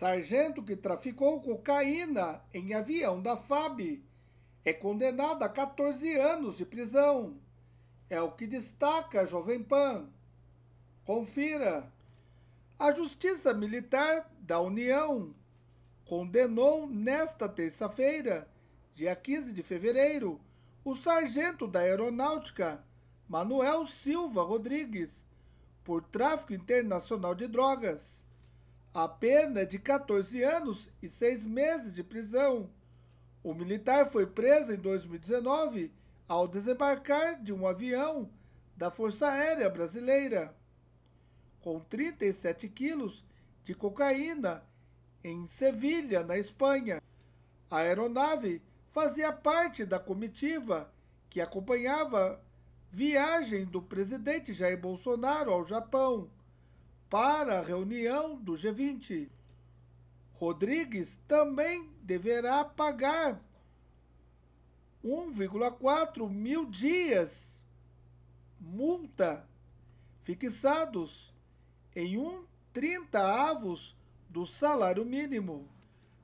Sargento que traficou cocaína em avião da FAB é condenado a 14 anos de prisão. É o que destaca a Jovem Pan. Confira. A Justiça Militar da União condenou nesta terça-feira, dia 15 de fevereiro, o sargento da Aeronáutica, Manuel Silva Rodrigues, por tráfico internacional de drogas a pena é de 14 anos e 6 meses de prisão. O militar foi preso em 2019 ao desembarcar de um avião da Força Aérea Brasileira. Com 37 quilos de cocaína em Sevilha, na Espanha. A aeronave fazia parte da comitiva que acompanhava viagem do presidente Jair Bolsonaro ao Japão para a reunião do G20. Rodrigues também deverá pagar 1,4 mil dias multa fixados em um avos do salário mínimo,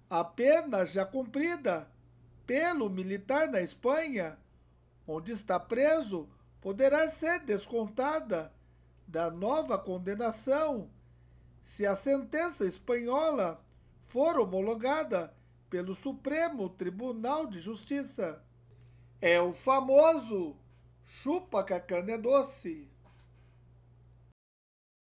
a pena já cumprida pelo militar na Espanha, onde está preso, poderá ser descontada da nova condenação se a sentença espanhola for homologada pelo Supremo Tribunal de Justiça. É o famoso chupa cacana é doce.